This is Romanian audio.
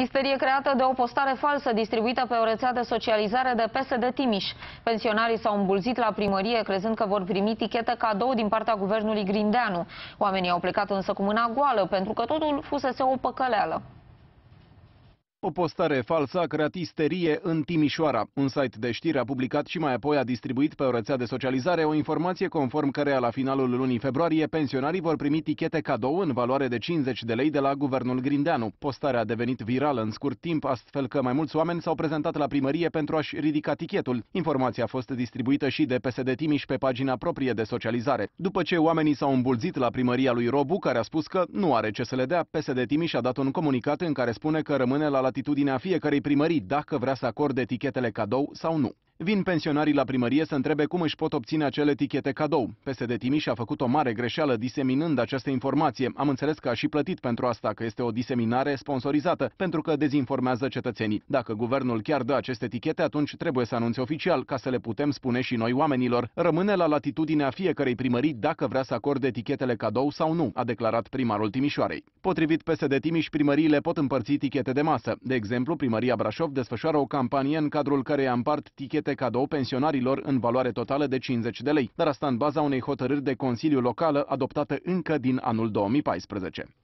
Isterie creată de o postare falsă distribuită pe o rețea de socializare de PSD Timiș. Pensionarii s-au îmbulzit la primărie crezând că vor primi tichetă cadou din partea guvernului Grindeanu. Oamenii au plecat însă cu mâna goală pentru că totul fusese o păcăleală. O postare falsă a creat isterie în Timișoara. Un site de știri a publicat și mai apoi a distribuit pe o rețea de socializare o informație conform cărea la finalul lunii februarie pensionarii vor primi tichete cadou în valoare de 50 de lei de la guvernul Grindeanu. Postarea a devenit virală în scurt timp, astfel că mai mulți oameni s-au prezentat la primărie pentru a-și ridica tichetul. Informația a fost distribuită și de PSD Timiș pe pagina proprie de socializare. După ce oamenii s-au îmbulzit la primăria lui Robu, care a spus că nu are ce să le dea, PSD Timiș a dat un comunicat în care spune că rămâne la latitudinea fiecarei primării dacă vrea să acorde etichetele cadou sau nu. Vin pensionarii la primărie să întrebe cum își pot obține acele tichete cadou. PSD Timiș a făcut o mare greșeală diseminând această informație. Am înțeles că a și plătit pentru asta, că este o diseminare sponsorizată, pentru că dezinformează cetățenii. Dacă guvernul chiar dă aceste tichete, atunci trebuie să anunțe oficial, ca să le putem spune și noi oamenilor. Rămâne la latitudinea fiecarei primării dacă vrea să acorde etichetele cadou sau nu, a declarat primarul Timișoarei. Potrivit PSD Timiș, primăriile pot împărți tichete de masă. De exemplu, primăria Brașov desfășoară o campanie în cadrul care împart tichete este cadou pensionarilor în valoare totală de 50 de lei, dar asta în baza unei hotărâri de Consiliu local adoptată încă din anul 2014.